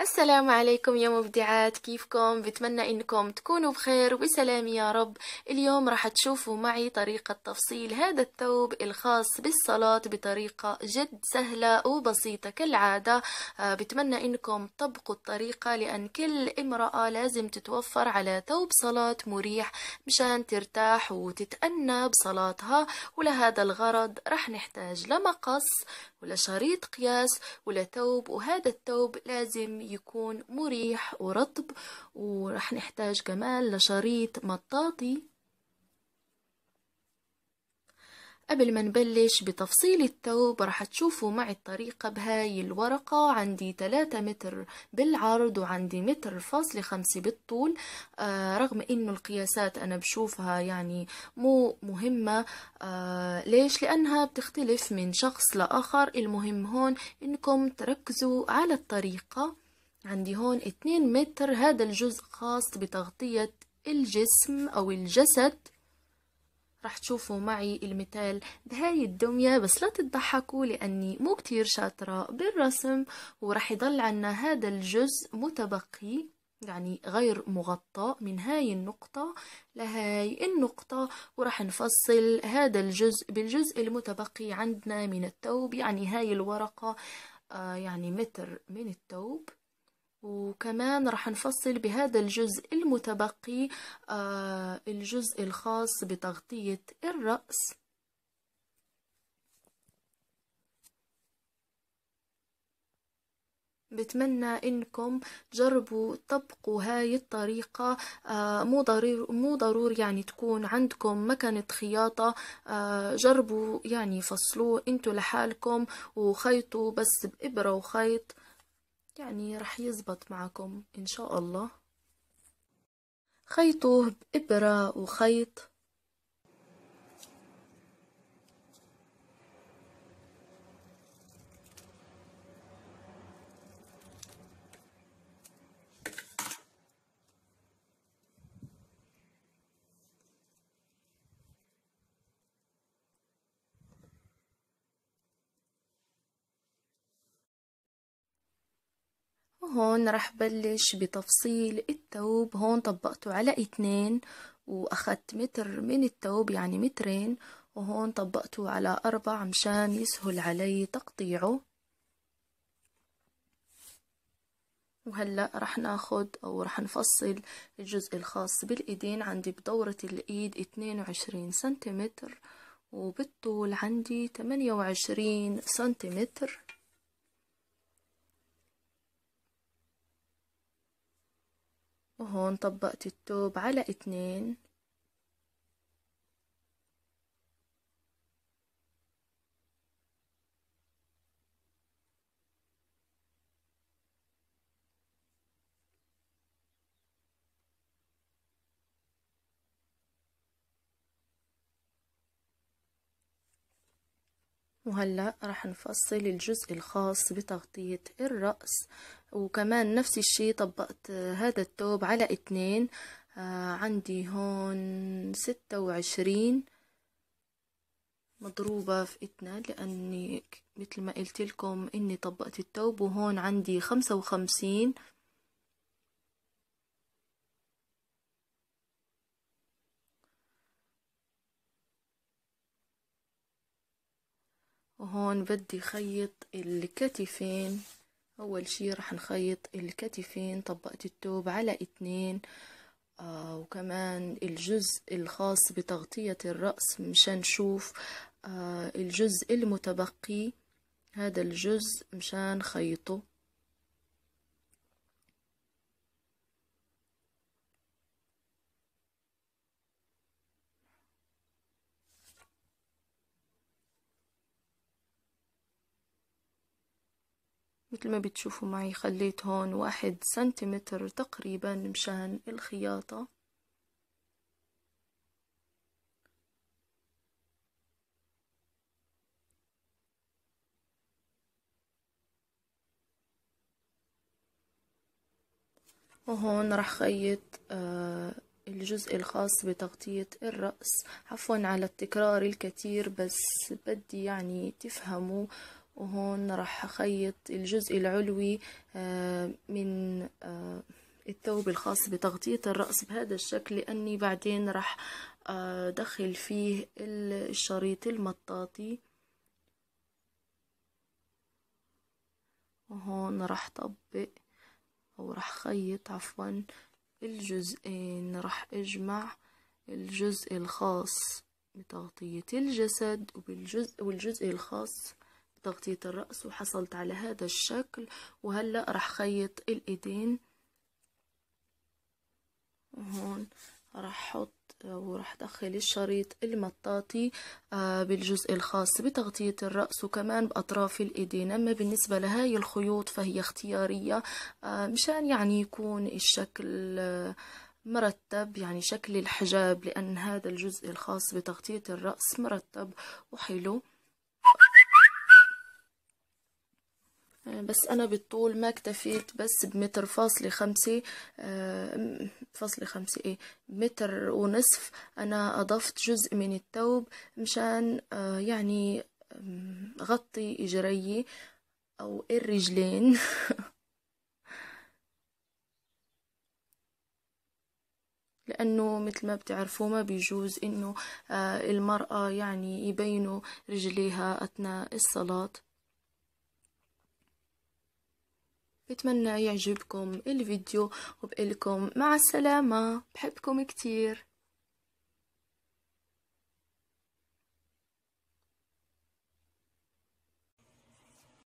السلام عليكم يا مبدعات كيفكم بتمنى انكم تكونوا بخير وبسلام يا رب اليوم راح تشوفوا معي طريقة تفصيل هذا الثوب الخاص بالصلاة بطريقة جد سهلة وبسيطة كالعادة آه، بتمنى انكم تطبقوا الطريقة لان كل امرأة لازم تتوفر على ثوب صلاة مريح مشان ترتاح وتتأنى بصلاتها ولهذا الغرض راح نحتاج لمقص ولشريط قياس ولثوب وهذا الثوب لازم يكون مريح ورطب ورح نحتاج كمان لشريط مطاطي قبل ما نبلش بتفصيل الثوب راح تشوفوا معي الطريقة بهاي الورقة عندي 3 متر بالعرض وعندي متر فاصل خمسة بالطول آه رغم انه القياسات انا بشوفها يعني مو مهمة آه ليش لانها بتختلف من شخص لاخر المهم هون انكم تركزوا على الطريقة عندي هون 2 متر هذا الجزء خاص بتغطية الجسم أو الجسد رح تشوفوا معي المثال بهاي الدمية بس لا تضحكوا لأني مو كتير شاطرة بالرسم ورح يضل عنا هذا الجزء متبقي يعني غير مغطى من هاي النقطة لهاي النقطة ورح نفصل هذا الجزء بالجزء المتبقي عندنا من التوب يعني هاي الورقة آه، يعني متر من التوب وكمان رح نفصل بهذا الجزء المتبقي آه، الجزء الخاص بتغطية الرأس بتمنى انكم جربوا طبقوا هاي الطريقة آه، مو ضروري مو ضرور يعني تكون عندكم مكنة خياطة آه، جربوا يعني فصلوه انتوا لحالكم وخيطوا بس بإبرة وخيط يعني رح يزبط معكم إن شاء الله خيطوه بإبرة وخيط وهون راح بلش بتفصيل التوب هون طبقته على اتنين واخدت متر من التوب يعني مترين وهون طبقته على أربع مشان يسهل علي تقطيعه وهلأ رح ناخد أو رح نفصل الجزء الخاص بالإيدين عندي بدورة الإيد اتنين وعشرين سنتيمتر وبالطول عندي تمانية وعشرين سنتيمتر وهون طبقت التوب على اتنين وهلأ رح نفصل الجزء الخاص بتغطية الرأس وكمان نفس الشي طبقت هذا الثوب على اتنين آه، عندي هون ستة وعشرين مضروبة في اثنين لأني مثل ما قلت لكم إني طبقت الثوب وهون عندي خمسة وخمسين وهون بدي خيط الكتفين اول شي راح نخيط الكتفين طبقت الثوب على اتنين آه وكمان الجزء الخاص بتغطية الرأس مشان نشوف آه الجزء المتبقي هذا الجزء مشان خيطه مثل ما بتشوفوا معي خليت هون واحد سنتيمتر تقريبا مشان الخياطة وهون راح خيط آه، الجزء الخاص بتغطية الرأس عفوا على التكرار الكثير بس بدي يعني تفهموا وهون راح أخيط الجزء العلوي آه، من آه، الثوب الخاص بتغطية الرأس بهذا الشكل لأني بعدين راح أدخل آه، فيه الشريط المطاطي وهون راح طبق أو راح خيط عفوا الجزئين راح أجمع الجزء الخاص بتغطية الجسد وبالجزء والجزء الخاص تغطية الرأس وحصلت على هذا الشكل وهلأ راح خيط الايدين وهون راح احط وراح ادخل الشريط المطاطي آه، بالجزء الخاص بتغطية الرأس وكمان بأطراف الإيدين أما بالنسبة لهاي الخيوط فهي اختيارية آه، مشان يعني يكون الشكل آه، مرتب يعني شكل الحجاب لأن هذا الجزء الخاص بتغطية الرأس مرتب وحلو بس أنا بالطول ما اكتفيت بس بمتر فاصلة خمسة آه، فاصلة خمسة ايه متر ونصف أنا أضفت جزء من الثوب مشان آه، يعني غطي إجري أو الرجلين لأنه مثل ما بتعرفوا ما بيجوز إنه آه، المرأة يعني يبينوا رجليها أثناء الصلاة بتمنى يعجبكم الفيديو وبقلكم مع السلامة بحبكم كتير